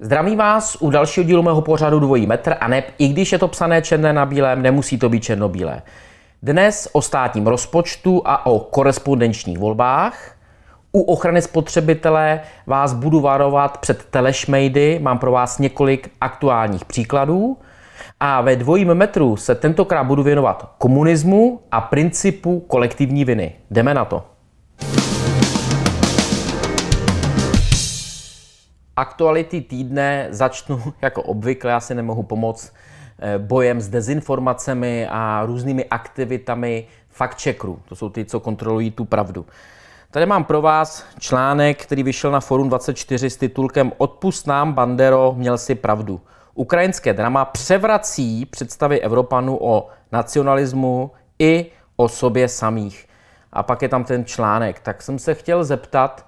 Zdravím vás u dalšího dílu mého pořadu Dvojí metr a neb, i když je to psané černé na bílém, nemusí to být černobílé. Dnes o státním rozpočtu a o korespondenčních volbách. U ochrany spotřebitele vás budu varovat před telešmejdy, mám pro vás několik aktuálních příkladů. A ve dvojím metru se tentokrát budu věnovat komunismu a principu kolektivní viny. Jdeme na to. Aktuality týdne začnu jako obvykle, já si nemohu pomoct eh, bojem s dezinformacemi a různými aktivitami fact-checkerů. To jsou ty, co kontrolují tu pravdu. Tady mám pro vás článek, který vyšel na Forum 24 s titulkem Odpust nám, Bandero, měl si pravdu. Ukrajinské drama převrací představy Evropanů o nacionalismu i o sobě samých. A pak je tam ten článek. Tak jsem se chtěl zeptat,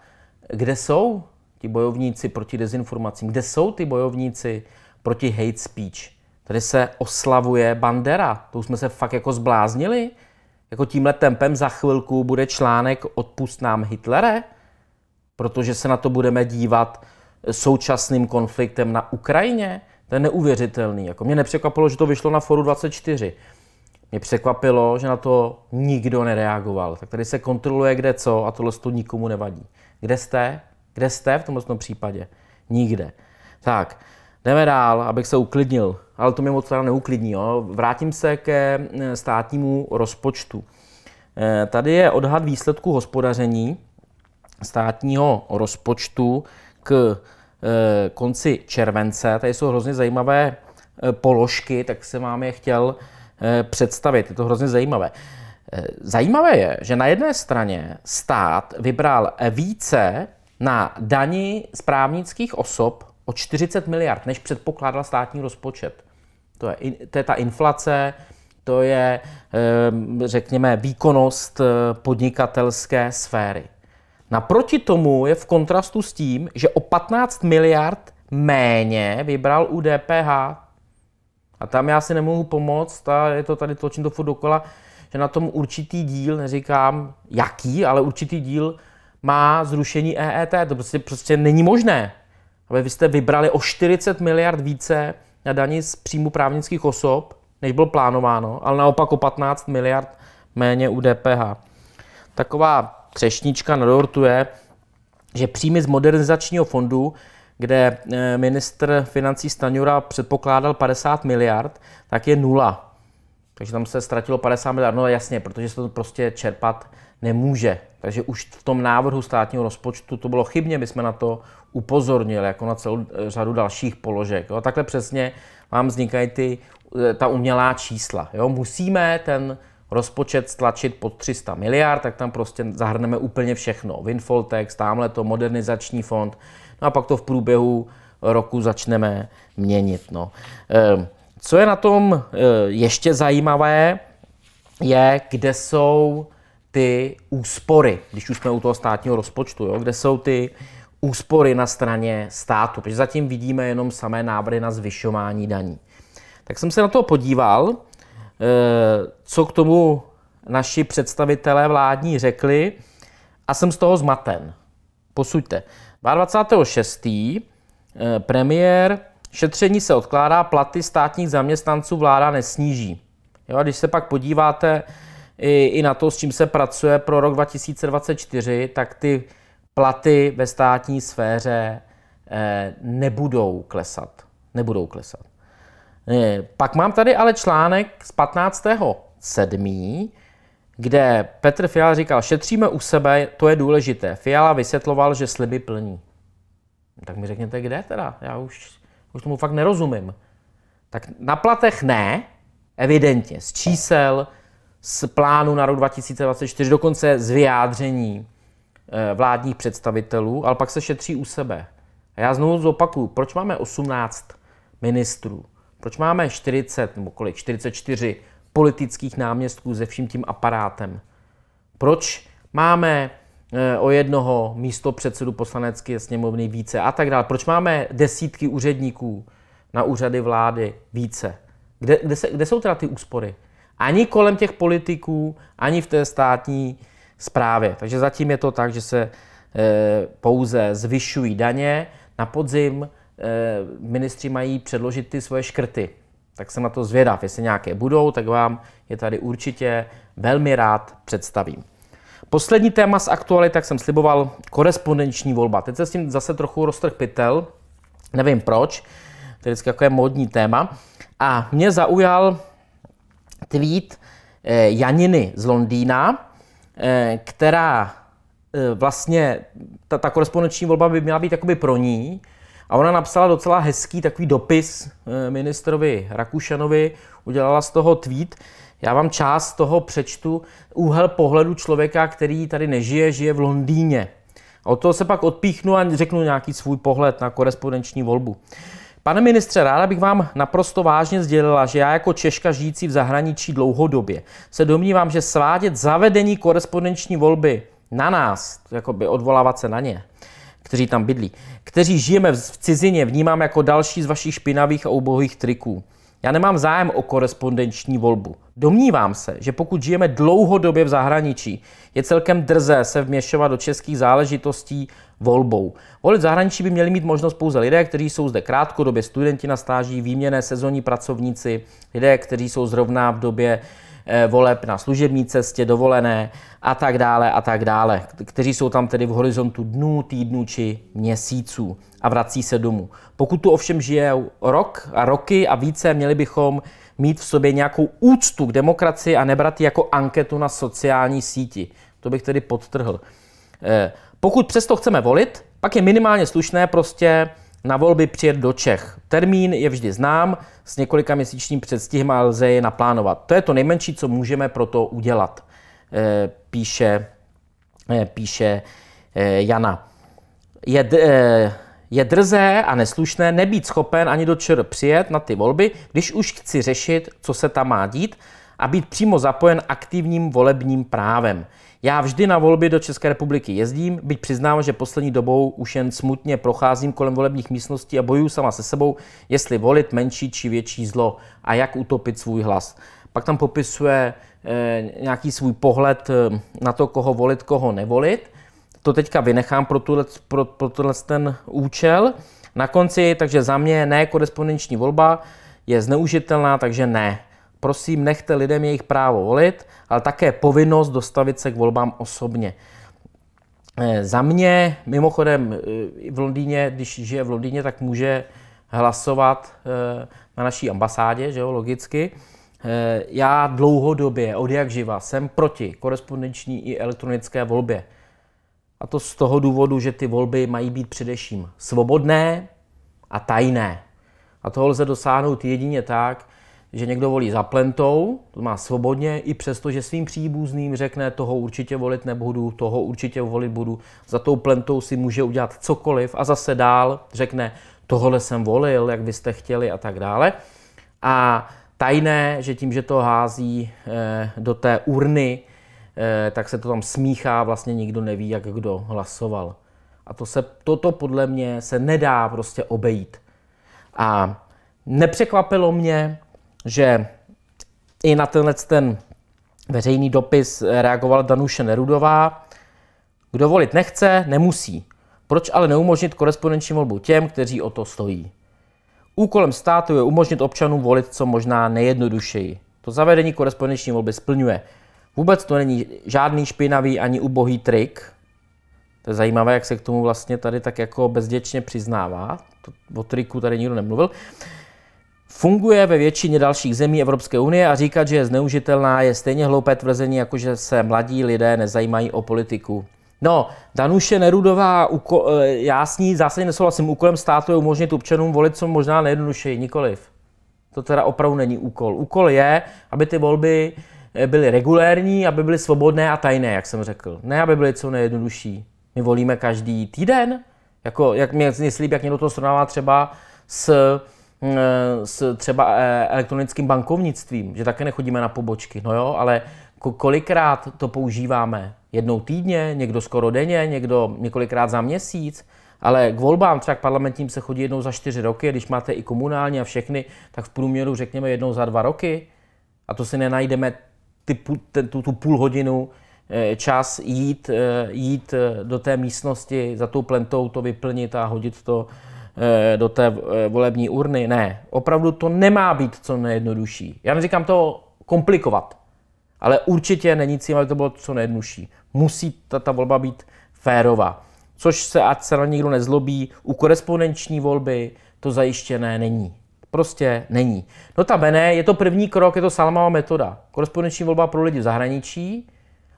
kde jsou ti bojovníci proti dezinformacím? Kde jsou ty bojovníci proti hate speech? Tady se oslavuje Bandera. To už jsme se fakt jako zbláznili. Jako tímhle tempem za chvilku bude článek Odpust nám Hitlere, protože se na to budeme dívat současným konfliktem na Ukrajině. To je neuvěřitelný. Jako mě nepřekvapilo, že to vyšlo na Foru 24. Mě překvapilo, že na to nikdo nereagoval. Tak tady se kontroluje, kde co a tohle to nikomu nevadí. Kde jste? Kde jste v tomto případě? Nikde. Tak, Jdeme dál, abych se uklidnil, ale to mě moc teda neuklidní. Jo. Vrátím se ke eh, státnímu rozpočtu. Eh, tady je odhad výsledku hospodaření státního rozpočtu k eh, konci července. Tady jsou hrozně zajímavé položky, tak se vám je chtěl představit. Je to hrozně zajímavé. Zajímavé je, že na jedné straně stát vybral více na dani z právnických osob o 40 miliard, než předpokládal státní rozpočet. To je, to je ta inflace, to je, ehm, řekněme, výkonnost eh, podnikatelské sféry. Naproti tomu je v kontrastu s tím, že o 15 miliard méně vybral u DPH. A tam já si nemohu pomoct a je to tady točím to furt dokola, že na tom určitý díl, neříkám jaký, ale určitý díl má zrušení EET. To prostě, prostě není možné. Ale vy jste vybrali o 40 miliard více na daní z příjmu právnických osob, než bylo plánováno, ale naopak o 15 miliard méně u DPH. Taková třešnička na dortu je, že příjmy z modernizačního fondu, kde eh, ministr financí Staňura předpokládal 50 miliard, tak je nula. Takže tam se ztratilo 50 miliard, no jasně, protože se to prostě čerpat nemůže. Takže už v tom návrhu státního rozpočtu to bylo chybně, my jsme na to upozornil jako na celou eh, řadu dalších položek. Jo. Takhle přesně vám vznikají ty, eh, ta umělá čísla. Jo. Musíme ten rozpočet stlačit pod 300 miliard, tak tam prostě zahrneme úplně všechno. Winfoltex, tamhle to, modernizační fond. No a pak to v průběhu roku začneme měnit. No. Ehm, co je na tom eh, ještě zajímavé, je, kde jsou ty úspory, když už jsme u toho státního rozpočtu, jo, kde jsou ty úspory na straně státu, protože zatím vidíme jenom samé návrhy na zvyšování daní. Tak jsem se na to podíval, eh, co k tomu naši představitelé vládní řekli a jsem z toho zmaten. Posuďte. 26. Eh, premiér šetření se odkládá, platy státních zaměstnanců vláda nesníží. Jo, a když se pak podíváte i, i na to, s čím se pracuje pro rok 2024, tak ty platy ve státní sféře eh, nebudou klesat. Nebudou klesat. Eh, pak mám tady ale článek z 15. 7., kde Petr Fiala říkal, šetříme u sebe, to je důležité. Fiala vysvětloval, že sliby plní. Tak mi řekněte, kde teda? Já už, už tomu fakt nerozumím. Tak na platech ne, evidentně, z čísel, z plánu na rok 2024, dokonce z vyjádření. Eh, vládních představitelů, ale pak se šetří u sebe. A já znovu zopakuju, proč máme 18 ministrů? Proč máme 40 nebo kolik, 44 politických náměstků se vším tím aparátem? Proč máme eh, o jednoho místo předsedu poslanecké sněmovny více a tak dále? Proč máme desítky úředníků na úřady vlády více? Kde, kde, se, kde jsou teda ty úspory? Ani kolem těch politiků, ani v té státní zprávě. Takže zatím je to tak, že se eh, pouze zvyšují daně. Na podzim eh, ministři mají předložit ty svoje škrty. Tak jsem na to zvědav. Jestli nějaké budou, tak vám je tady určitě velmi rád představím. Poslední téma z aktuality, tak jsem sliboval, korespondenční volba. Teď se s tím zase trochu roztrh pytel, nevím proč, to je vždycky je modní téma. A mě zaujal tweet eh, Janiny z Londýna, Eh, která eh, vlastně, ta, ta korespondenční volba by měla být jakoby pro ní, a ona napsala docela hezký takový dopis eh, ministrovi Rakušanovi, udělala z toho tweet. Já vám část toho přečtu. Úhel pohledu člověka, který tady nežije, žije v Londýně. A od toho se pak odpíchnu a řeknu nějaký svůj pohled na korespondenční volbu. Pane ministře, ráda bych vám naprosto vážně sdělila, že já jako Češka žijící v zahraničí dlouhodobě se domnívám, že svádět zavedení korespondenční volby na nás, by odvolávat se na ně, kteří tam bydlí, kteří žijeme v cizině, vnímám jako další z vašich špinavých a ubohých triků. Já nemám zájem o korespondenční volbu. Domnívám se, že pokud žijeme dlouhodobě v zahraničí, je celkem drze se vměšovat do českých záležitostí volbou. Volit v zahraničí by měli mít možnost pouze lidé, kteří jsou zde krátkodobě, studenti na stáží, výměné sezónní pracovníci, lidé, kteří jsou zrovna v době eh, voleb na služební cestě, dovolené a tak dále a tak dále, kteří jsou tam tedy v horizontu dnů, týdnů či měsíců a vrací se domů. Pokud tu ovšem žije rok a roky a více, měli bychom mít v sobě nějakou úctu k demokracii a nebrat ji jako anketu na sociální síti. To bych tedy podtrhl. Eh, pokud přesto chceme volit, pak je minimálně slušné prostě na volby přijet do Čech. Termín je vždy znám, s několika měsíčním předstihem a lze je naplánovat. To je to nejmenší, co můžeme pro to udělat, eh, píše, eh, píše Jana. Je, je drzé a neslušné nebýt schopen ani do ČR přijet na ty volby, když už chci řešit, co se tam má dít a být přímo zapojen aktivním volebním právem. Já vždy na volby do České republiky jezdím, byť přiznám, že poslední dobou už jen smutně procházím kolem volebních místností a bojuju sama se sebou, jestli volit menší či větší zlo a jak utopit svůj hlas. Pak tam popisuje eh, nějaký svůj pohled eh, na to, koho volit, koho nevolit. To teďka vynechám pro, tuhle, pro, pro tuhle ten účel. Na konci, takže za mě ne, korespondenční volba je zneužitelná, takže ne. Prosím, nechte lidem jejich právo volit, ale také povinnost dostavit se k volbám osobně. Eh, za mě, mimochodem, eh, v Londýně, když žije v Londýně, tak může hlasovat eh, na naší ambasádě, že jo, logicky. Já dlouhodobě, od jak živa, jsem proti korespondenční i elektronické volbě. A to z toho důvodu, že ty volby mají být především svobodné a tajné. A toho lze dosáhnout jedině tak, že někdo volí za plentou, to má svobodně, i přesto, že svým příbuzným řekne, toho určitě volit nebudu, toho určitě volit budu. Za tou plentou si může udělat cokoliv a zase dál řekne, tohle jsem volil, jak byste chtěli a tak dále. A tajné, že tím, že to hází eh, do té urny, Eh, tak se to tam smíchá, vlastně nikdo neví, jak kdo hlasoval. A to se, toto podle mě se nedá prostě obejít. A nepřekvapilo mě, že i na tenhle ten veřejný dopis reagoval Danuše Nerudová. Kdo volit nechce, nemusí. Proč ale neumožnit korespondenční volbu těm, kteří o to stojí? Úkolem státu je umožnit občanům volit co možná nejjednodušeji. To zavedení korespondenční volby splňuje. Vůbec to není žádný špinavý ani ubohý trik. To je zajímavé, jak se k tomu vlastně tady tak jako bezděčně přiznává. To, o triku tady nikdo nemluvil. Funguje ve většině dalších zemí Evropské unie a říkat, že je zneužitelná, je stejně hloupé tvrzení, jako že se mladí lidé nezajímají o politiku. No, Danuše Nerudová, uko, eh, já s ní zásadně nesouhlasím, úkolem státu je umožnit občanům volit co možná nejjednodušeji, nikoliv. To teda opravdu není úkol. Úkol je, aby ty volby Eh, byly regulérní, aby byly svobodné a tajné, jak jsem řekl. Ne, aby byly co nejjednodušší. My volíme každý týden, jako, jak mě slíb, jak někdo to srovnává třeba s, mm, eh, s třeba eh, elektronickým bankovnictvím, že také nechodíme na pobočky. No jo, ale kolikrát to používáme? Jednou týdně, někdo skoro denně, někdo několikrát za měsíc, ale k volbám třeba k parlamentním se chodí jednou za čtyři roky, když máte i komunální a všechny, tak v průměru řekněme jednou za dva roky. A to si nenajdeme ty, ten, tu, tu půl hodinu eh, čas jít, eh, jít eh, do té místnosti za tou plentou, to vyplnit a hodit to do té volební urny. Ne, opravdu to nemá být co nejjednodušší. Já neříkám to komplikovat, ale určitě není cím, aby to bylo co nejjednodušší. Musí ta, ta volba být férová. Což se, ať se na nikdo nezlobí, u korespondenční volby to zajištěné není. Prostě není. No ta bene, je to první krok, je to Salmava metoda. Korespondenční volba pro lidi v zahraničí.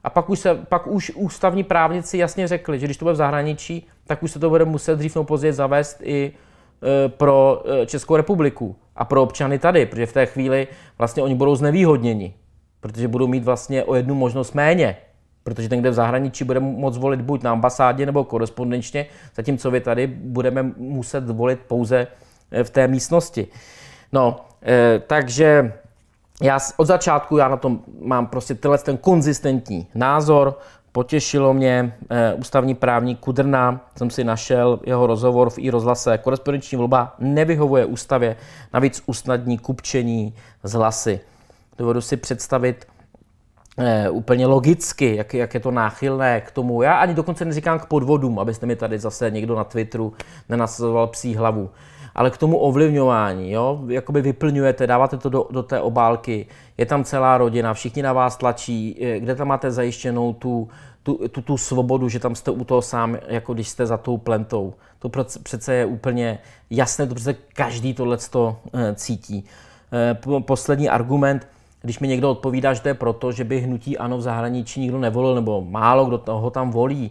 A pak už, se, pak už ústavní právníci jasně řekli, že když to bude v zahraničí, tak už se to bude muset dřív nebo později zavést i e, pro e, Českou republiku a pro občany tady, protože v té chvíli vlastně oni budou znevýhodněni, protože budou mít vlastně o jednu možnost méně, protože ten, kde v zahraničí bude moc volit buď na ambasádě nebo korespondenčně, zatímco vy tady budeme muset volit pouze Eh, v té místnosti. No, eh, takže já od začátku já na tom mám prostě tenhle ten konzistentní názor. Potěšilo mě eh, ústavní právník Kudrna, jsem si našel jeho rozhovor v i rozhlase. Korespondenční volba nevyhovuje ústavě, navíc usnadní kupčení z hlasy. Dovedu si představit, úplně logicky, jak, jak je to náchylné k tomu. Já ani dokonce neříkám k podvodům, abyste mi tady zase někdo na Twitteru nenasazoval psí hlavu ale k tomu ovlivňování, jo, jakoby vyplňujete, dáváte to do, do té obálky, je tam celá rodina, všichni na vás tlačí, eh, kde tam máte zajištěnou tu, tu, tu, tu svobodu, že tam jste u toho sám, jako když jste za tou plentou. To přece je úplně jasné, to přece každý tohle eh, cítí. Eh, poslední argument, když mi někdo odpovídá, že to je proto, že by hnutí ano v zahraničí nikdo nevolil, nebo málo kdo ho tam volí.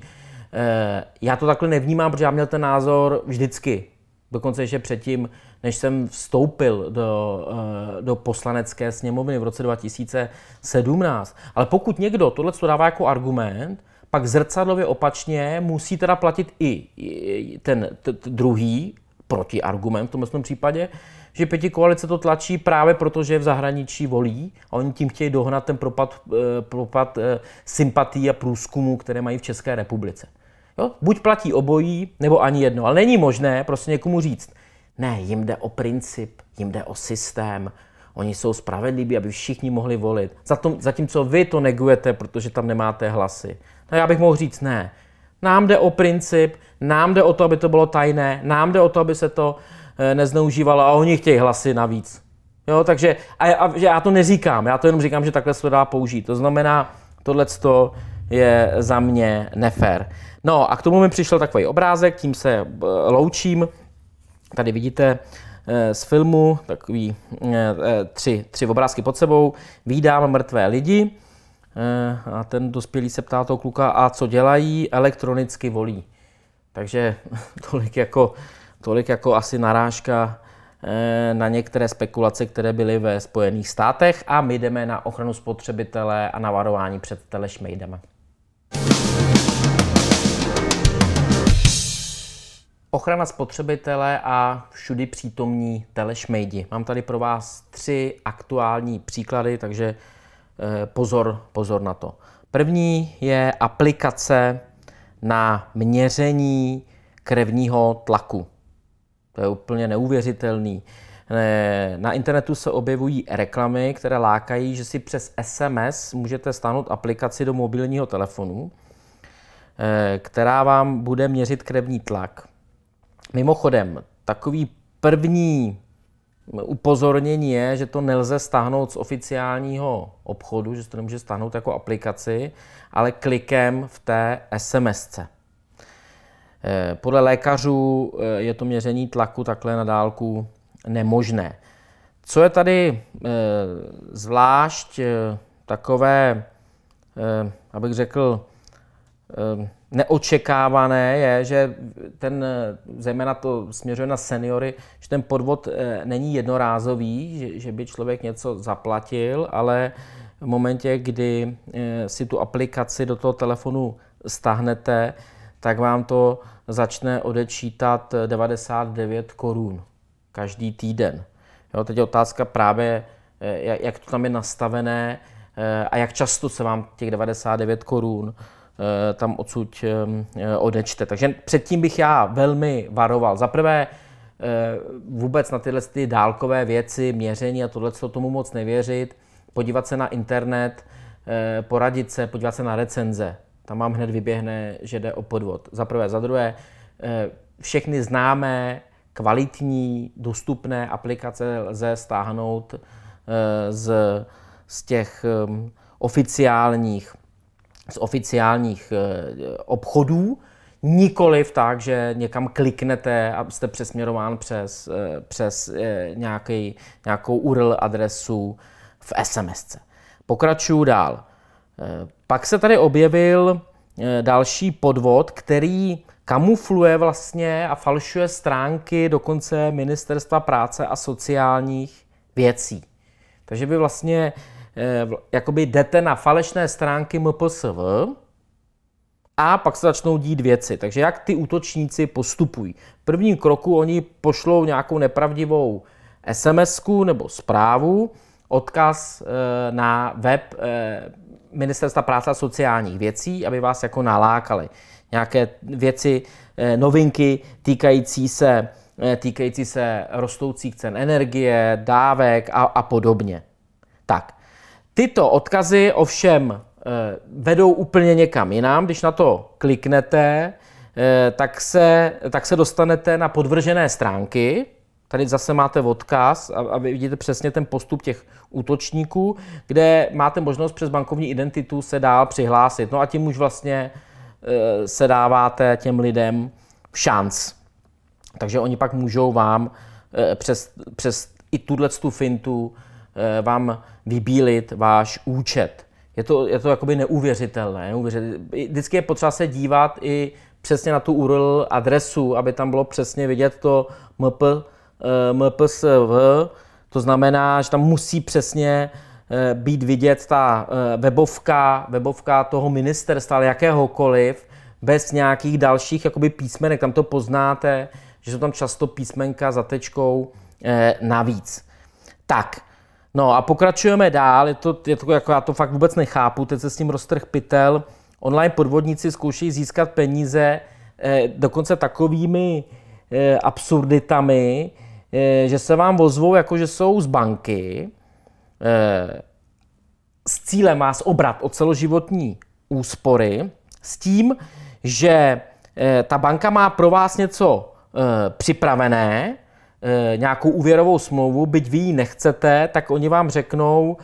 Já to takhle nevnímám, protože já měl ten názor vždycky. Dokonce ještě předtím, než jsem vstoupil do, eh, do poslanecké sněmovny v roce 2017. Ale pokud někdo tohle dává jako argument, pak zrcadlově opačně musí teda platit i ten t- t- druhý protiargument v tomhle případě, že pěti koalice to tlačí právě proto, že v zahraničí volí a oni tím chtějí dohnat ten propad, eh, propad eh, sympatí a průzkumu, které mají v České republice. Jo? Buď platí obojí, nebo ani jedno. Ale není možné prostě někomu říct, ne, jim jde o princip, jim jde o systém, oni jsou spravedliví, aby všichni mohli volit. zatímco vy to negujete, protože tam nemáte hlasy. No já bych mohl říct, ne, nám jde o princip, nám jde o to, aby to bylo tajné, nám jde o to, aby se to eh, nezneužívalo a oni chtějí hlasy navíc. Jo, takže a, a, že já to neříkám, já to jenom říkám, že takhle se to dá použít. To znamená, tohle je za mě nefér. No a k tomu mi přišel takový obrázek, tím se eh, loučím. Tady vidíte eh, z filmu takový eh, tři, tři obrázky pod sebou. Vídám mrtvé lidi a ten dospělý se ptá toho kluka, a co dělají? Elektronicky volí. Takže tolik jako, tolik jako asi narážka na některé spekulace, které byly ve Spojených státech a my jdeme na ochranu spotřebitele a na varování před telešmejdama. Ochrana spotřebitele a všudy přítomní telešmejdi. Mám tady pro vás tři aktuální příklady, takže eh, pozor, pozor na to. První je aplikace na měření krevního tlaku. To je úplně neuvěřitelný. Eh, na internetu se objevují reklamy, které lákají, že si přes SMS můžete stáhnout aplikaci do mobilního telefonu, eh, která vám bude měřit krevní tlak. Mimochodem, takový první upozornění je, že to nelze stáhnout z oficiálního obchodu, že se to nemůže stáhnout jako aplikaci, ale klikem v té SMS. -ce. Eh, podle lékařů eh, je to měření tlaku takhle na dálku nemožné. Co je tady eh, zvlášť takové, abych řekl, neočekávané je, že ten, zejména to směřuje na seniory, že ten podvod eh, není jednorázový, že, že by člověk něco zaplatil, ale v momentě, kdy eh, si tu aplikaci do toho telefonu stáhnete, tak vám to začne odečítat 99 eh, korun každý týden. Jo, teď je otázka právě, jak to tam je nastavené a jak často se vám těch 99 korun Eh, tam odsud eh, odečte. Takže předtím bych já velmi varoval. Za prvé, eh, vůbec na tyhle ty dálkové věci, měření a tohle tomu moc nevěřit, podívat se na internet, poradit se, podívat se na recenze. Tam mám hned vyběhne, že jde o podvod. Za prvé. Za druhé, všechny známé, kvalitní, dostupné aplikace lze stáhnout z, z těch oficiálních z oficiálních eh, obchodů, nikoliv tak, že někam kliknete a jste přesměrován přes, eh, přes eh, nějaký, nějakou URL adresu v SMS. Pokračuju dál. Pak se tady objevil další podvod, který kamufluje vlastně a falšuje stránky dokonce Ministerstva práce a sociálních věcí. Takže vy vlastně Eh, jakoby jdete na falešné stránky MPSV a pak se začnou dít věci. Takže jak ty útočníci postupují? V prvním kroku oni pošlou nějakou nepravdivou sms nebo zprávu, odkaz eh, na web eh, Ministerstva práce a sociálních věcí, aby vás jako nalákali. Nějaké věci, novinky týkající se, týkající se rostoucích cen energie, dávek a, a podobně. Tak, Tyto odkazy ovšem eh, vedou úplně někam jinam. Když na to kliknete, eh, tak se, tak se dostanete na podvržené stránky. Tady zase máte odkaz a, vy vidíte přesně ten postup těch útočníků, kde máte možnost přes bankovní identitu se dál přihlásit. No a tím už vlastně eh, se dáváte těm lidem šanc. Takže oni pak můžou vám přes, přes i tuhle tu fintu Eh, vám vybílit váš účet. Je to, je to jakoby neuvěřitelné, neuvěřitelné. Vždycky je potřeba se dívat i přesně na tu URL adresu, aby tam bylo přesně vidět to mp, eh, mpsv, to znamená, že tam musí přesně eh, být vidět ta webovka, webovka toho ministerstva, ale jakéhokoliv, bez nějakých dalších jakoby písmenek. Tam to poznáte, že jsou tam často písmenka za tečkou navíc. Tak, No a pokračujeme dál, je to, je to jako já to fakt vůbec nechápu, teď se s tím roztrh pytel. Online podvodníci zkouší získat peníze eh, dokonce takovými eh, absurditami, eh, že se vám vozvou jako, že jsou z banky, eh, s cílem vás obrat o celoživotní úspory, s tím, že eh, ta banka má pro vás něco eh, připravené, Eh, nějakou úvěrovou smlouvu, byť vy ji nechcete, tak oni vám řeknou,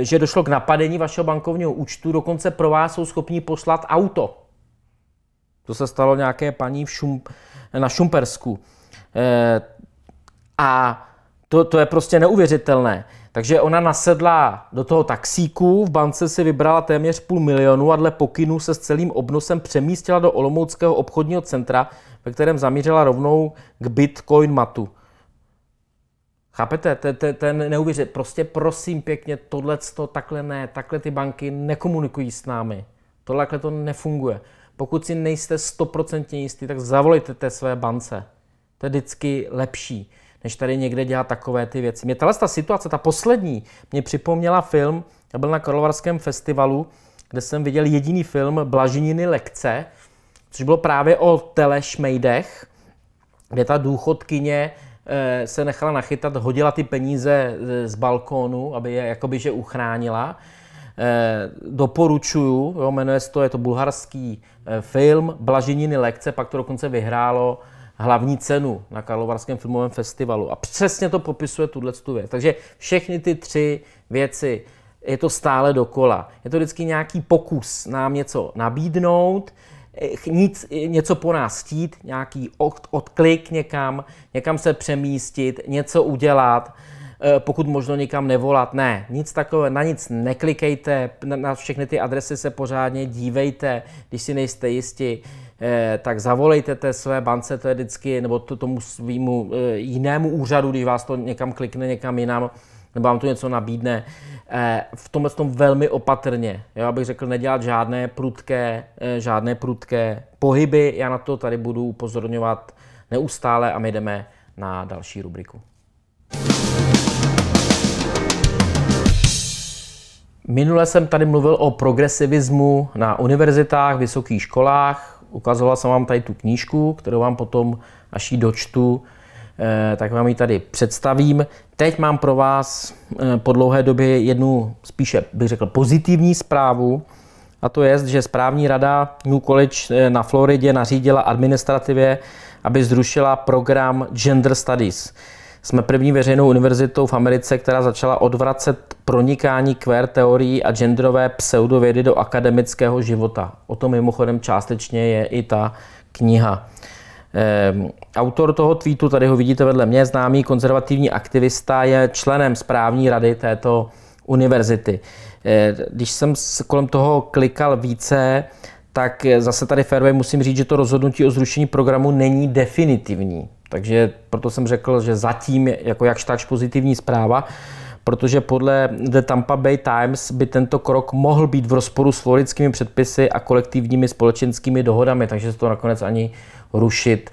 eh, že došlo k napadení vašeho bankovního účtu, dokonce pro vás jsou schopni poslat auto. To se stalo nějaké paní v šum, na Šumpersku. Eh, a to, to je prostě neuvěřitelné. Takže ona nasedla do toho taxíku, v bance si vybrala téměř půl milionu a dle pokynů se s celým obnosem přemístila do Olomouckého obchodního centra, ve kterém zamířila rovnou k Bitcoin matu. Chápete? Ten neuvěřit. Prostě prosím pěkně, tohle to takhle ne, takhle ty banky nekomunikují s námi. Tohle to nefunguje. Pokud si nejste stoprocentně jistý, tak zavolejte té své bance. To je vždycky lepší než tady někde dělat takové ty věci. Mě tahle ta situace, ta poslední, mě připomněla film, já byl na Karlovarském festivalu, kde jsem viděl jediný film Blažininy lekce, což bylo právě o telešmejdech, kde ta důchodkyně eh, se nechala nachytat, hodila ty peníze z balkónu, aby je jakoby že uchránila. Eh, doporučuju, jo, jmenuje se to, je to bulharský eh, film, Blažininy lekce, pak to dokonce vyhrálo hlavní cenu na Karlovarském filmovém festivalu. A přesně to popisuje tuhle věc. Takže všechny ty tři věci, je to stále dokola. Je to vždycky nějaký pokus nám něco nabídnout, eh, nic, eh, něco po nás chtít, nějaký od, odklik někam, někam se přemístit, něco udělat, eh, pokud možno někam nevolat. Ne, nic takové, na nic neklikejte, na všechny ty adresy se pořádně dívejte, když si nejste jisti Eh, tak zavolejte té své bance, to je vždycky, nebo to, tomu svýmu eh, jinému úřadu, když vás to někam klikne někam jinam, nebo vám tu něco nabídne. Eh, v tomhle tom velmi opatrně, já bych řekl, nedělat žádné prudké, žádné prudké pohyby. Já na to tady budu upozorňovat neustále a my jdeme na další rubriku. Minule jsem tady mluvil o progresivismu na univerzitách, vysokých školách. Ukazoval jsem vám tady tu knížku, kterou vám potom naší dočtu, eh, tak vám ji tady představím. Teď mám pro vás eh, po dlouhé době jednu spíše, bych řekl, pozitivní zprávu, a to je, že správní rada New College eh, na Floridě nařídila administrativě, aby zrušila program Gender Studies. Jsme první veřejnou univerzitou v Americe, která začala odvracet pronikání queer teorií a genderové pseudovědy do akademického života. O tom mimochodem částečně je i ta kniha. Ehm, autor toho tweetu, tady ho vidíte vedle mě, známý konzervativní aktivista, je členem správní rady této univerzity. Ehm, když jsem kolem toho klikal více, tak zase tady fairway musím říct, že to rozhodnutí o zrušení programu není definitivní. Takže proto jsem řekl, že zatím jako jakž tak pozitivní zpráva protože podle The Tampa Bay Times by tento krok mohl být v rozporu s florickými předpisy a kolektivními společenskými dohodami, takže se to nakonec ani rušit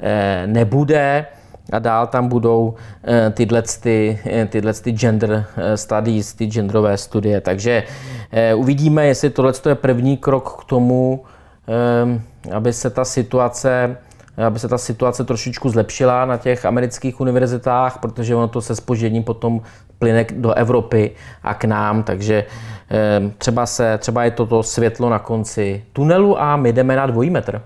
eh, nebude. A dál tam budou eh, tyhle, ty, eh, tyhle ty gender studies, ty genderové studie. Takže uvidíme, jestli tohle je první krok k tomu, aby se ta situace aby se ta situace trošičku zlepšila na těch amerických univerzitách, protože ono to se spožděním potom plyne do Evropy a k nám, takže eh, třeba, se, třeba je toto světlo na konci tunelu a my jdeme na dvojí metr.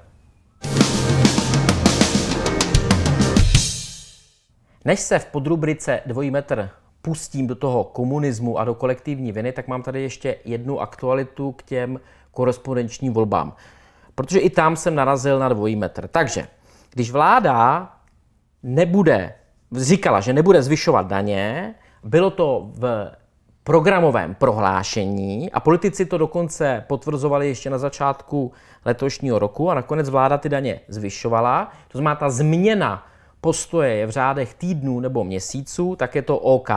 Než se v podrubrice dvojí metr pustím do toho komunismu a do kolektivní viny, tak mám tady ještě jednu aktualitu k těm korespondenčním volbám. Protože i tam jsem narazil na dvojí metr. Takže, když vláda nebude, říkala, že nebude zvyšovat daně, bylo to v programovém prohlášení a politici to dokonce potvrzovali ještě na začátku letošního roku a nakonec vláda ty daně zvyšovala. To znamená, ta změna postoje je v řádech týdnů nebo měsíců, tak je to OK.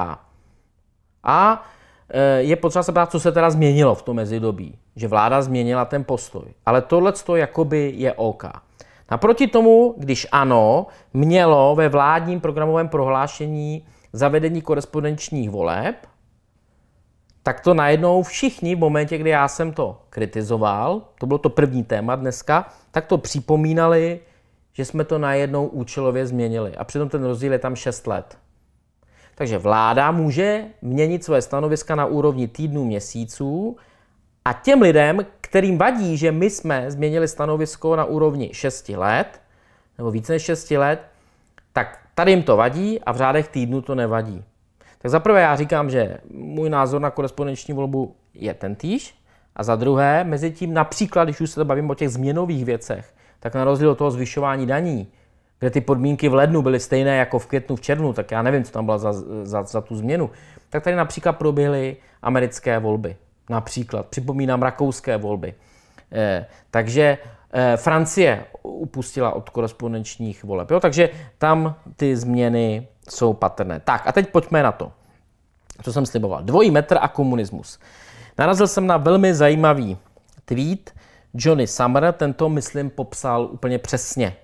A e, je potřeba se ptát, co se teda změnilo v tom mezidobí, že vláda změnila ten postoj. Ale tohle to jakoby je OK. Naproti tomu, když ano, mělo ve vládním programovém prohlášení zavedení korespondenčních voleb, tak to najednou všichni v momentě, kdy já jsem to kritizoval, to bylo to první téma dneska, tak to připomínali, že jsme to najednou účelově změnili. A přitom ten rozdíl je tam 6 let. Takže vláda může měnit své stanoviska na úrovni týdnů, měsíců a těm lidem, kterým vadí, že my jsme změnili stanovisko na úrovni 6 let, nebo více než 6 let, tak tady jim to vadí a v řádech týdnu to nevadí. Tak za prvé já říkám, že můj názor na korespondenční volbu je ten týž, a za druhé, mezi tím například, když už se bavím o těch změnových věcech, tak na rozdíl od toho zvyšování daní, kde ty podmínky v lednu byly stejné jako v květnu, v červnu, tak já nevím, co tam bylo za, za, za tu změnu, tak tady například proběhly americké volby. Například, připomínám, rakouské volby. Eh, takže Eh, Francie upustila od korespondenčních voleb, jo? takže tam ty změny jsou patrné. Tak a teď pojďme na to, co jsem sliboval. Dvojí metr a komunismus. Narazil jsem na velmi zajímavý tweet Johnny Summer, tento, myslím, popsal úplně přesně,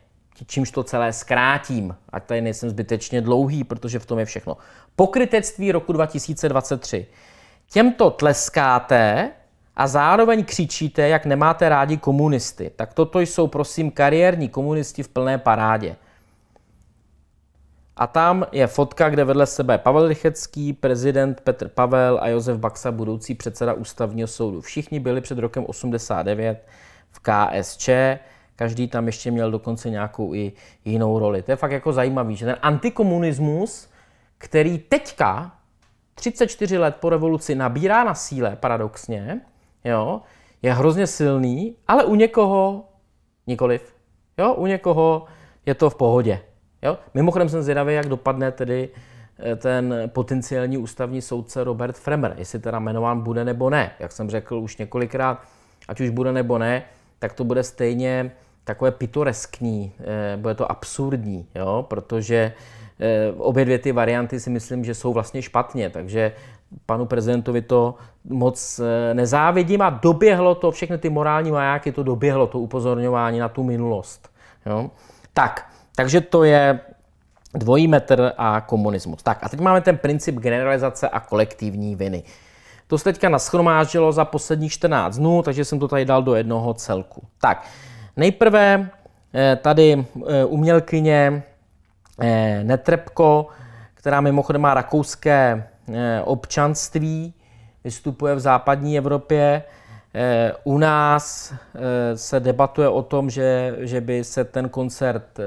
čímž to celé zkrátím, ať tady nejsem zbytečně dlouhý, protože v tom je všechno. Pokrytectví roku 2023. Těmto tleskáte, a zároveň křičíte, jak nemáte rádi komunisty. Tak toto jsou, prosím, kariérní komunisti v plné parádě. A tam je fotka, kde vedle sebe Pavel Rychecký, prezident Petr Pavel a Josef Baxa, budoucí předseda ústavního soudu. Všichni byli před rokem 89 v KSČ, každý tam ještě měl dokonce nějakou i jinou roli. To je fakt jako zajímavý, že ten antikomunismus, který teďka, 34 let po revoluci, nabírá na síle paradoxně, jo, je hrozně silný, ale u někoho nikoliv. Jo, u někoho je to v pohodě. Jo? Mimochodem jsem zvědavý, jak dopadne tedy eh, ten potenciální ústavní soudce Robert Fremer, jestli teda jmenován bude nebo ne. Jak jsem řekl už několikrát, ať už bude nebo ne, tak to bude stejně takové pitoreskní, eh, bude to absurdní, jo? protože eh, obě dvě ty varianty si myslím, že jsou vlastně špatně, takže panu prezidentovi to moc eh, nezávidím a doběhlo to, všechny ty morální majáky, to doběhlo, to upozorňování na tu minulost. Jo? Tak, takže to je dvojí metr a komunismus. Tak a teď máme ten princip generalizace a kolektivní viny. To se teďka naschromáždilo za posledních 14 dnů, takže jsem to tady dal do jednoho celku. Tak, nejprve eh, tady eh, umělkyně Netrebko, která mimochodem má rakouské Eh, občanství, vystupuje v západní Evropě. Eh, u nás eh, se debatuje o tom, že, že by se ten koncert,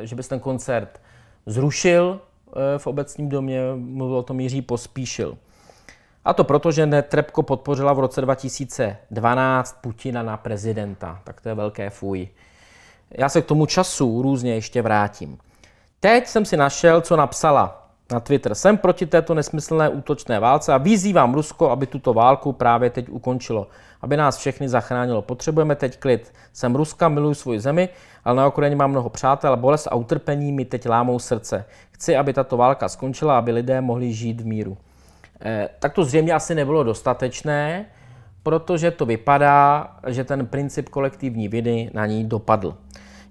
že by se ten koncert zrušil v obecním domě, mluvil o tom Jiří Pospíšil. A to proto, že Trepko podpořila v roce 2012 Putina na prezidenta. Tak to je velké fuj. Já se k tomu času různě ještě vrátím. Teď jsem si našel, co napsala na Twitter. Jsem proti této nesmyslné útočné válce a vyzývám Rusko, aby tuto válku právě teď ukončilo, aby nás všechny zachránilo. Potřebujeme teď klid. Jsem Ruska, miluji svoji zemi, ale na Ukrajině mám mnoho přátel, bolest a utrpení mi teď lámou srdce. Chci, aby tato válka skončila, aby lidé mohli žít v míru. Eh, tak to zřejmě asi nebylo dostatečné, protože to vypadá, že ten princip kolektivní viny na ní dopadl.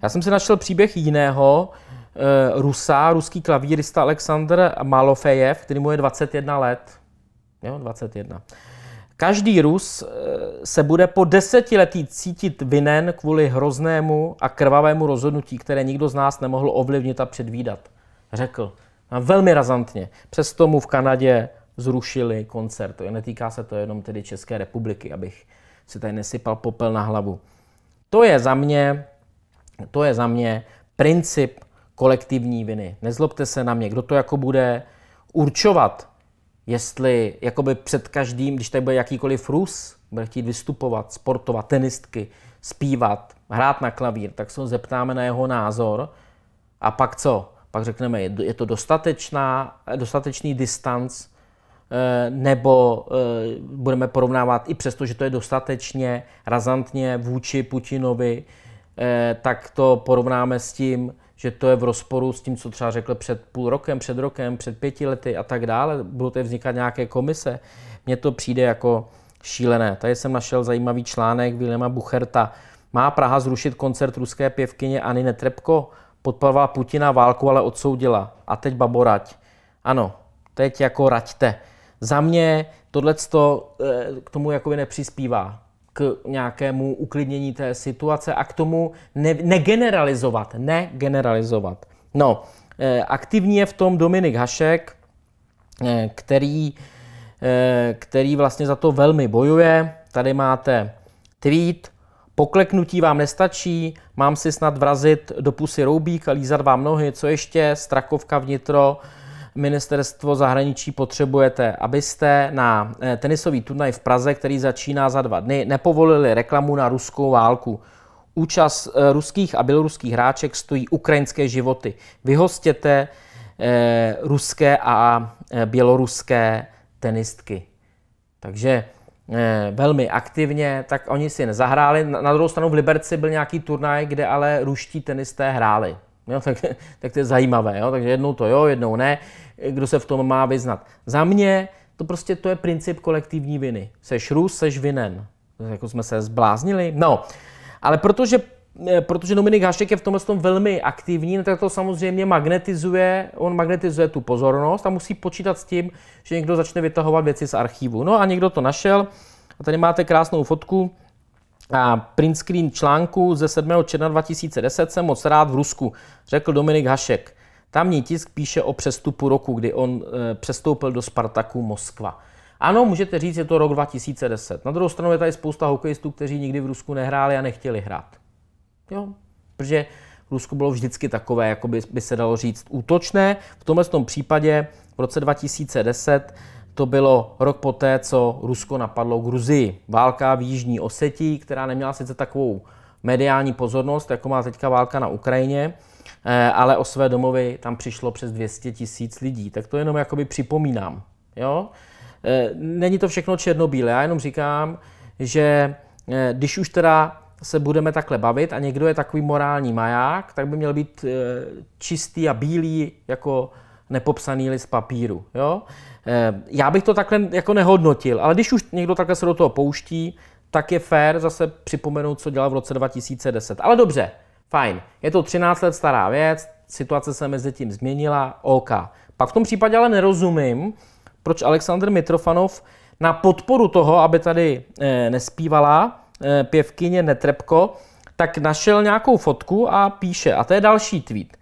Já jsem si našel příběh jiného, Eh, Rusa, ruský klavírista Aleksandr Malofejev, který mu je 21 let. Jo, 21. Každý Rus eh, se bude po desetiletí cítit vinen kvůli hroznému a krvavému rozhodnutí, které nikdo z nás nemohl ovlivnit a předvídat, řekl. A velmi razantně. Přesto mu v Kanadě zrušili koncert. To je, netýká se to jenom tedy České republiky, abych si tady nesypal popel na hlavu. To je za mě, to je za mě princip kolektivní viny. Nezlobte se na mě, kdo to jako bude určovat, jestli jakoby před každým, když tady bude jakýkoliv Rus, bude chtít vystupovat, sportovat, tenistky, zpívat, hrát na klavír, tak se ho zeptáme na jeho názor a pak co? Pak řekneme, je to dostatečná, dostatečný distanc, eh, nebo eh, budeme porovnávat i přesto, že to je dostatečně razantně vůči Putinovi, eh, tak to porovnáme s tím, že to je v rozporu s tím, co třeba řekl před půl rokem, před rokem, před pěti lety a tak dále. Budou tady vznikat nějaké komise. Mně to přijde jako šílené. Tady jsem našel zajímavý článek Vilema Bucherta. Má Praha zrušit koncert ruské pěvkyně Ani Netrebko? Podporovala Putina válku, ale odsoudila. A teď baborať. Ano, teď jako raďte. Za mě tohle eh, k tomu jakoby nepřispívá k nějakému uklidnění té situace a k tomu ne, negeneralizovat, negeneralizovat. No, eh, aktivní je v tom Dominik Hašek, eh, který, eh, který vlastně za to velmi bojuje. Tady máte tweet, Pokleknutí vám nestačí, mám si snad vrazit do pusy roubík a lízat vám nohy, co ještě, strakovka vnitro, ministerstvo zahraničí potřebujete, abyste na eh, tenisový turnaj v Praze, který začíná za dva dny, nepovolili reklamu na ruskou válku. Účast eh, ruských a běloruských hráček stojí ukrajinské životy. Vyhostěte eh, ruské a eh, běloruské tenistky. Takže eh, velmi aktivně, tak oni si nezahráli. Na, na druhou stranu v Liberci byl nějaký turnaj, kde ale ruští tenisté hráli. Jo, tak, tak to je zajímavé, jo? takže jednou to jo, jednou ne, kdo se v tom má vyznat. Za mě to prostě to je princip kolektivní viny. Seš Rus, seš vinen. Jako jsme se zbláznili. No, ale protože eh, protože Dominik Hašek je v tomhle tom velmi aktivní, no tak to samozřejmě magnetizuje, on magnetizuje tu pozornost a musí počítat s tím, že někdo začne vytahovat věci z archivu. No a někdo to našel a tady máte krásnou fotku, print screen článku ze 7. června 2010 jsem moc rád v Rusku, řekl Dominik Hašek. Tamní tisk píše o přestupu roku, kdy on e, přestoupil do Spartaku Moskva. Ano, můžete říct, je to rok 2010. Na druhou stranu je tady spousta hokejistů, kteří nikdy v Rusku nehráli a nechtěli hrát. Jo, protože Rusko bylo vždycky takové, jako by, by se dalo říct, útočné. V tomhle tom případě v roce 2010 to bylo rok poté, co Rusko napadlo Gruzii. Válka v Jižní Osetí, která neměla sice takovou mediální pozornost, jako má teďka válka na Ukrajině, eh, ale o své domovy tam přišlo přes 200 tisíc lidí. Tak to jenom jakoby připomínám. Jo? Eh, není to všechno černobílé, já jenom říkám, že eh, když už teda se budeme takhle bavit a někdo je takový morální maják, tak by měl být čistý a bílý jako nepopsaný list papíru. Jo? Eh, já bych to takhle jako nehodnotil, ale když už někdo takhle se do toho pouští, tak je fér zase připomenout, co dělal v roce 2010. Ale dobře, fajn, je to 13 let stará věc, situace se mezi tím změnila, OK. Pak v tom případě ale nerozumím, proč Aleksandr Mitrofanov na podporu toho, aby tady eh, nespívala eh, pěvkyně Netrebko, tak našel nějakou fotku a píše, a to je další tweet.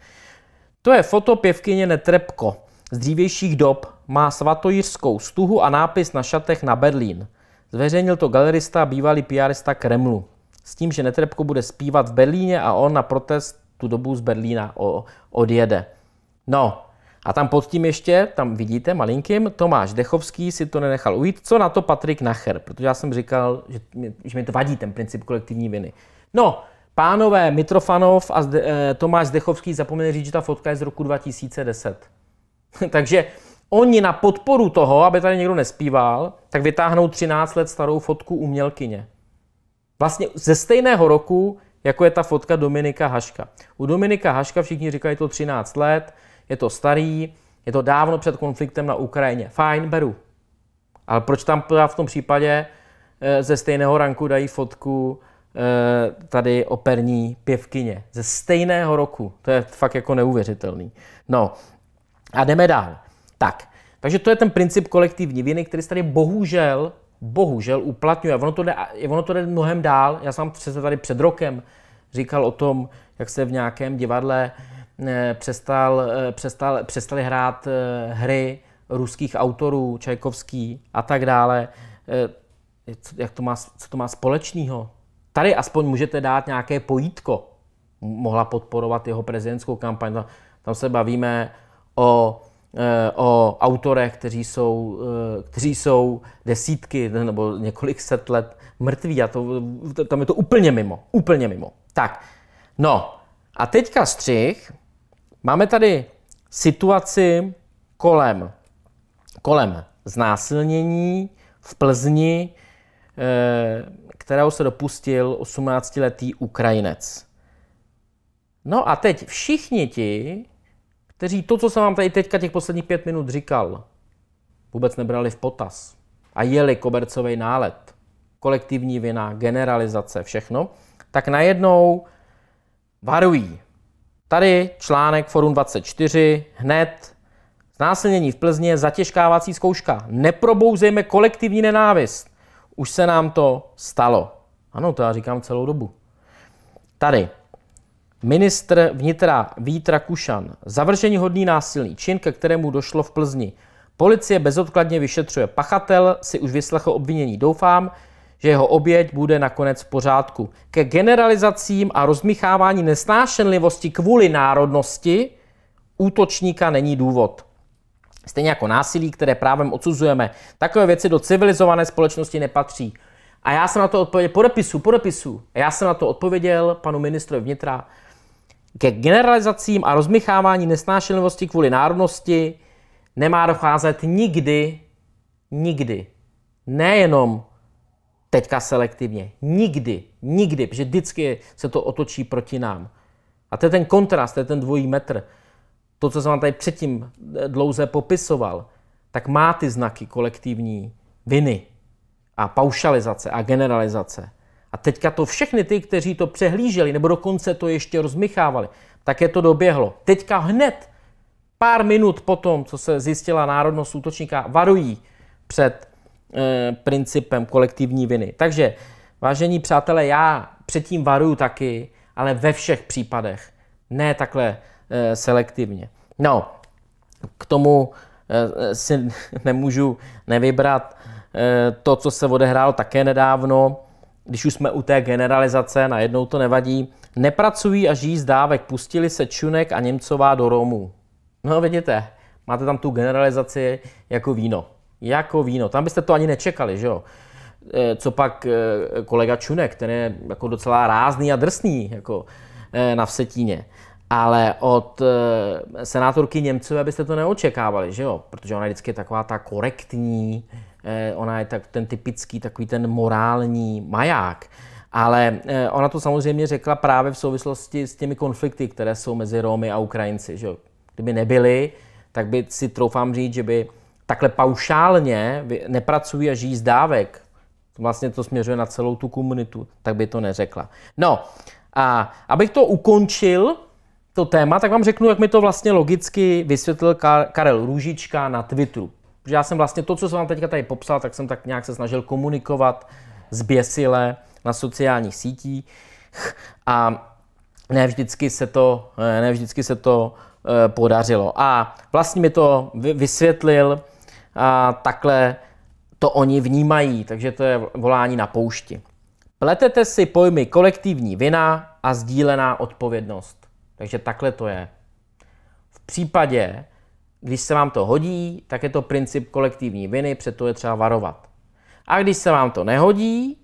To je foto pěvkyně Netrebko z dřívějších dob. Má svatojířskou stuhu a nápis na šatech na Berlín. Zveřejnil to galerista a bývalý PRista Kremlu. S tím, že Netrebko bude zpívat v Berlíně a on na protest tu dobu z Berlína odjede. No, a tam pod tím ještě, tam vidíte malinkým, Tomáš Dechovský si to nenechal ujít. Co na to Patrik Nacher? Protože já jsem říkal, že, že mi to vadí ten princip kolektivní viny. No, Pánové Mitrofanov a Zde, eh, Tomáš Zdechovský zapomněli říct, že ta fotka je z roku 2010. Takže oni na podporu toho, aby tady někdo nespíval, tak vytáhnou 13 let starou fotku umělkyně. Vlastně ze stejného roku, jako je ta fotka Dominika Haška. U Dominika Haška všichni říkají to 13 let, je to starý, je to dávno před konfliktem na Ukrajině. Fajn, beru. Ale proč tam v tom případě eh, ze stejného ranku dají fotku Eh, tady operní pěvkyně ze stejného roku. To je fakt jako neuvěřitelný. No a jdeme dál. Tak, takže to je ten princip kolektivní viny, který se tady bohužel, bohužel uplatňuje. Ono to, jde, ono to jde mnohem dál. Já jsem přece tady před rokem říkal o tom, jak se v nějakém divadle eh, přestal, eh, přestal, přestali hrát hry ruských autorů, Čajkovský a tak dále. Jak to má, co to má společného? Tady aspoň můžete dát nějaké pojítko. Mohla podporovat jeho prezidentskou kampaň. Tam se bavíme o, eh, o autorech, kteří jsou, eh, kteří jsou desítky nebo několik set let mrtví. A to, tam je to úplně mimo. Úplně mimo. Tak, no a teďka střih. Máme tady situaci kolem, kolem znásilnění v Plzni. Eh, kterého se dopustil 18-letý Ukrajinec. No a teď všichni ti, kteří to, co jsem vám tady teďka těch posledních pět minut říkal, vůbec nebrali v potaz a jeli kobercový nálet, kolektivní vina, generalizace, všechno, tak najednou varují. Tady článek Forum 24, hned Znásilnění v Plzně zatěžkávací zkouška. Neprobouzejme kolektivní nenávist. Už se nám to stalo. Ano, to já říkám celou dobu. Tady. Ministr vnitra Vít Kušan. Zavržení hodný násilný čin, ke kterému došlo v Plzni. Policie bezodkladně vyšetřuje. Pachatel si už vyslechl obvinění. Doufám, že jeho oběť bude nakonec v pořádku. Ke generalizacím a rozmíchávání nesnášenlivosti kvůli národnosti útočníka není důvod. Stejně jako násilí, které právem odsuzujeme. Takové věci do civilizované společnosti nepatří. A já jsem na to odpověděl, podepisu, podepisu. Já jsem na to odpověděl panu ministrovi vnitra. Ke generalizacím a rozmychávání nesnášenlivosti kvůli národnosti nemá docházet nikdy, nikdy. Nejenom teďka selektivně. Nikdy, nikdy, protože vždycky se to otočí proti nám. A to je ten kontrast, to je ten dvojí metr to, co jsem vám tady předtím eh, dlouze popisoval, tak má ty znaky kolektivní viny a paušalizace a generalizace. A teďka to všechny ty, kteří to přehlíželi, nebo dokonce to ještě rozmychávali, tak je to doběhlo. Teďka hned, pár minut po tom, co se zjistila národnost útočníka, varují před e, principem kolektivní viny. Takže, vážení přátelé, já předtím varuju taky, ale ve všech případech. Ne takhle Eh, selektivně. No, k tomu eh, si nemůžu nevybrat eh, to, co se odehrálo také nedávno, když už jsme u té generalizace, najednou to nevadí. Nepracují a žijí z dávek, pustili se Čunek a Němcová do Romů. No vidíte, máte tam tu generalizaci jako víno. Jako víno. Tam byste to ani nečekali, že jo? Co pak kolega Čunek, ten je jako docela rázný a drsný jako na Vsetíně. Ale od eh, senátorky Němcové byste to neočekávali, že jo? Protože ona je vždycky taková ta korektní, eh, ona je tak ten typický takový ten morální maják. Ale eh, ona to samozřejmě řekla právě v souvislosti s těmi konflikty, které jsou mezi Romy a Ukrajinci. Že? Kdyby nebyly, tak by si troufám říct, že by takhle paušálně nepracují a žijí z dávek, vlastně to směřuje na celou tu komunitu, tak by to neřekla. No, a abych to ukončil, to téma, tak vám řeknu, jak mi to vlastně logicky vysvětlil Karel Růžička na Twitteru. Protože já jsem vlastně to, co jsem vám teďka tady popsal, tak jsem tak nějak se snažil komunikovat zběsile na sociálních sítích a ne vždycky se to, eh, ne vždycky se to eh, podařilo. A vlastně mi to vysvětlil a takhle to oni vnímají, takže to je volání na poušti. Pletete si pojmy kolektivní vina a sdílená odpovědnost. Takže takhle to je. V případě, když se vám to hodí, tak je to princip kolektivní viny, před to je třeba varovat. A když se vám to nehodí,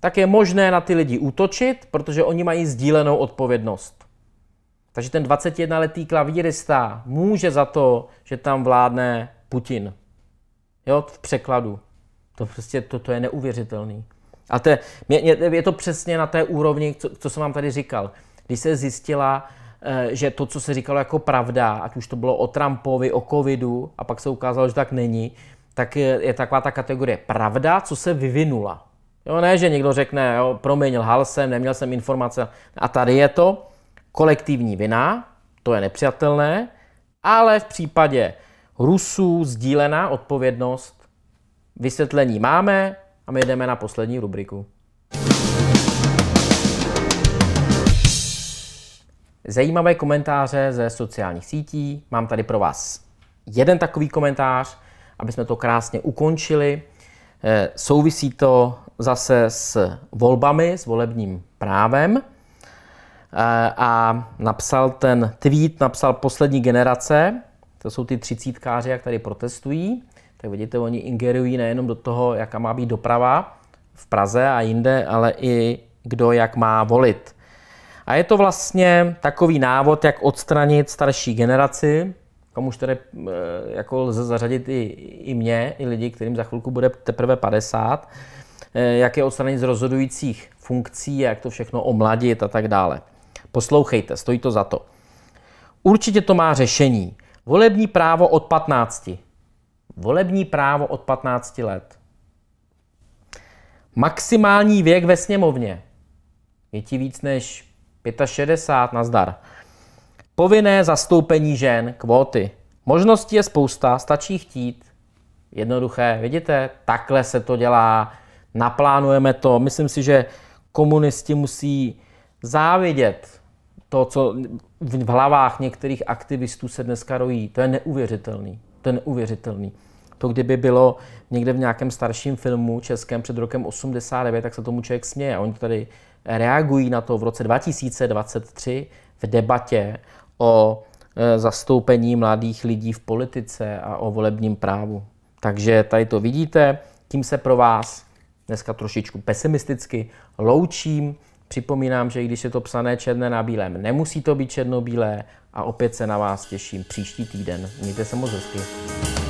tak je možné na ty lidi útočit, protože oni mají sdílenou odpovědnost. Takže ten 21-letý klavírista může za to, že tam vládne Putin. Jo, v překladu. To prostě, to, to je neuvěřitelný. A to je, je to přesně na té úrovni, co, co jsem vám tady říkal. Když se zjistila, Eh, že to, co se říkalo jako pravda, ať už to bylo o Trumpovi, o covidu, a pak se ukázalo, že tak není, tak je, taková ta kategorie pravda, co se vyvinula. Jo, ne, že někdo řekne, jo, proměnil lhal jsem, neměl jsem informace. A tady je to kolektivní vina, to je nepřijatelné, ale v případě Rusů sdílená odpovědnost, vysvětlení máme a my jdeme na poslední rubriku. zajímavé komentáře ze sociálních sítí. Mám tady pro vás jeden takový komentář, aby jsme to krásně ukončili. Eh, souvisí to zase s volbami, s volebním právem. Eh, a napsal ten tweet, napsal poslední generace, to jsou ty třicítkáři, jak tady protestují. Tak vidíte, oni ingerují nejenom do toho, jaká má být doprava v Praze a jinde, ale i kdo jak má volit. A je to vlastně takový návod, jak odstranit starší generaci, už tedy eh, jako lze zařadit i, i mě, i lidi, kterým za chvilku bude teprve 50, eh, jak je odstranit z rozhodujících funkcí, jak to všechno omladit a tak dále. Poslouchejte, stojí to za to. Určitě to má řešení. Volební právo od 15. Volební právo od 15 let. Maximální věk ve sněmovně. Je ti víc než 65, nazdar. Povinné zastoupení žen, kvóty. Možností je spousta, stačí chtít. Jednoduché, vidíte, takhle se to dělá, naplánujeme to. Myslím si, že komunisti musí závidět to, co v hlavách některých aktivistů se dneska rojí. To je neuvěřitelný, to je neuvěřitelný. To kdyby bylo někde v nějakém starším filmu českém před rokem 89, tak se tomu člověk směje. Oni tady reagují na to v roce 2023 v debatě o e, zastoupení mladých lidí v politice a o volebním právu. Takže tady to vidíte, tím se pro vás dneska trošičku pesimisticky loučím. Připomínám, že i když je to psané černé na bílém, nemusí to být černobílé a opět se na vás těším příští týden. Mějte se moc hezky.